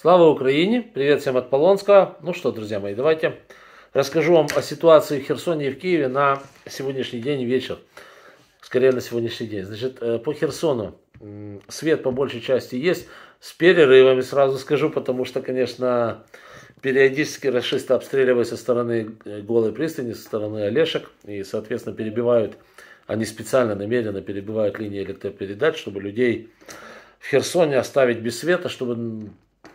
Слава Украине! Привет всем от Полонского. Ну что, друзья мои, давайте расскажу вам о ситуации в Херсоне и в Киеве на сегодняшний день вечер. Скорее на сегодняшний день. Значит, э, по Херсону свет по большей части есть, с перерывами сразу скажу, потому что, конечно, периодически расисты обстреливают со стороны э, Голой пристани, со стороны Олешек, и, соответственно, перебивают, они специально, намеренно перебивают линии электропередач, чтобы людей в Херсоне оставить без света, чтобы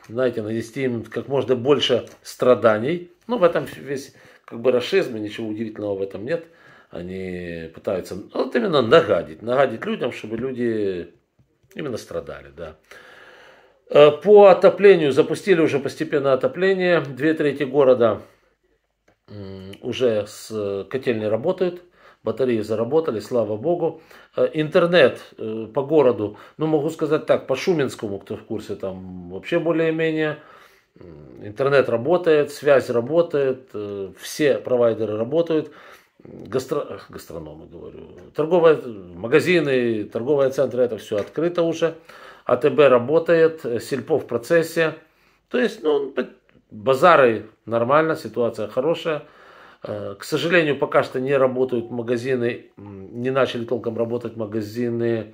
знаете, нанести им как можно больше страданий. Ну, в этом весь как бы расизм, и ничего удивительного в этом нет. Они пытаются ну, вот именно нагадить, нагадить людям, чтобы люди именно страдали, да. Э, по отоплению запустили уже постепенно отопление. Две трети города уже с э, котельной работают батареи заработали, слава богу. Э, интернет э, по городу, ну могу сказать так, по Шуминскому, кто в курсе, там вообще более-менее. Интернет работает, связь работает, э, все провайдеры работают. Гастро... Гастрономы, говорю. Торговые магазины, торговые центры, это все открыто уже. АТБ работает, сельпо в процессе. То есть, ну, базары нормально, ситуация хорошая. Э, к сожалению, пока что не работают магазины, не начали толком работать магазины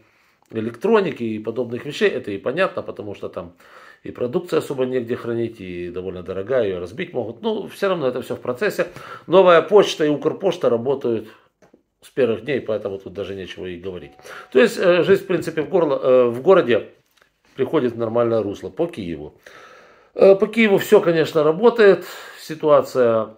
электроники и подобных вещей. Это и понятно, потому что там и продукция особо негде хранить, и довольно дорогая, ее разбить могут. Но ну, все равно это все в процессе. Новая почта и Укрпочта работают с первых дней, поэтому тут даже нечего и говорить. То есть э, жизнь, в принципе, в, горло, э, в городе приходит в нормальное русло по Киеву. По Киеву все, конечно, работает. Ситуация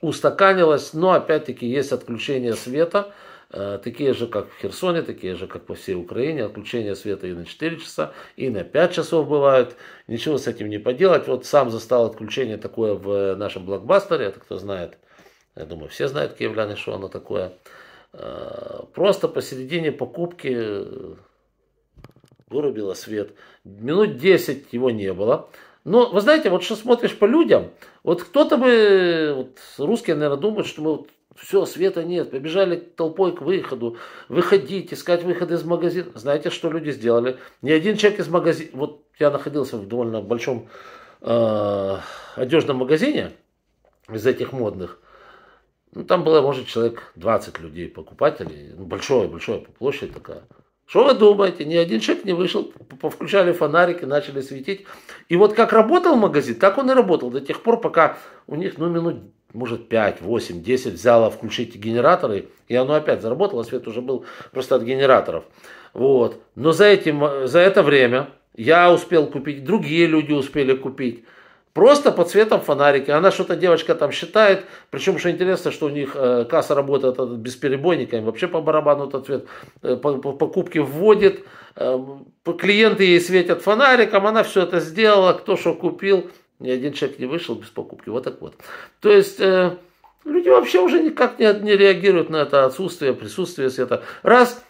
устаканилось, но опять-таки есть отключение света, э, такие же, как в Херсоне, такие же, как по всей Украине, отключение света и на 4 часа, и на 5 часов бывает. ничего с этим не поделать. Вот сам застал отключение такое в нашем блокбастере, это кто знает, я думаю, все знают киевляне, что оно такое. Э, просто посередине покупки вырубило свет. Минут 10 его не было. Но вы знаете, вот что смотришь по людям, вот кто-то бы, вот русские, наверное, думают, что мы вот все, света нет, побежали толпой к выходу, выходить, искать выходы из магазина. Знаете, что люди сделали? Ни один человек из магазина, вот я находился в довольно большом э, одежном магазине из этих модных, ну, там было, может, человек 20 людей, покупателей, большое-большое ну, по площади такая. Что вы думаете? Ни один человек не вышел, повключали фонарики, начали светить. И вот как работал магазин, так он и работал до тех пор, пока у них ну, минут, может, 5, 8, 10 взяло включить генераторы, и оно опять заработало, свет уже был просто от генераторов. Вот. Но за, этим, э, за это время я успел купить, другие люди успели купить. Просто по цветам фонарики. Она что-то, девочка там считает. Причем, что интересно, что у них э, касса работает от, без перебойника. Им вообще по барабану этот цвет. Э, по, по, покупки вводит. Э, клиенты ей светят фонариком. Она все это сделала. Кто что купил. Ни один человек не вышел без покупки. Вот так вот. То есть... Э, Люди вообще уже никак не, не реагируют на это отсутствие, присутствие света. Раз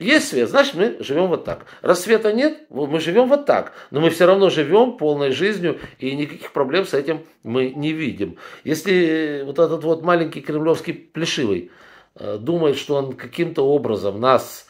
есть свет, значит мы живем вот так. Рассвета нет, мы живем вот так. Но мы все равно живем полной жизнью, и никаких проблем с этим мы не видим. Если э, вот этот вот маленький кремлевский плешивый э, думает, что он каким-то образом нас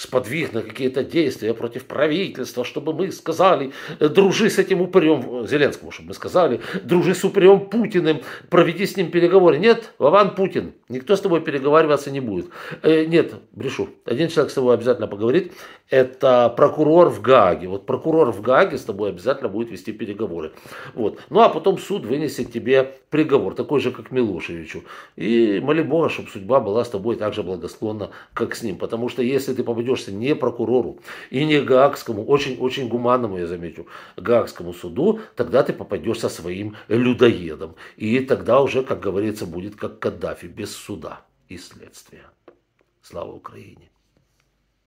сподвиг на какие-то действия против правительства, чтобы мы сказали, э, дружи с этим упырем э, Зеленскому, чтобы мы сказали, дружи с упырем Путиным, проведи с ним переговоры. Нет, Вован Путин, никто с тобой переговариваться не будет. Э, нет, брешу, один человек с тобой обязательно поговорит, это прокурор в Гааге. Вот прокурор в Гааге с тобой обязательно будет вести переговоры. Вот. Ну а потом суд вынесет тебе приговор, такой же, как Милошевичу. И моли Бога, чтобы судьба была с тобой так же благосклонна, как с ним. Потому что если ты попадешь придешься не прокурору и не Гаагскому, очень-очень гуманному, я замечу, Гаагскому суду, тогда ты попадешь со своим людоедом. И тогда уже, как говорится, будет как Каддафи, без суда и следствия. Слава Украине!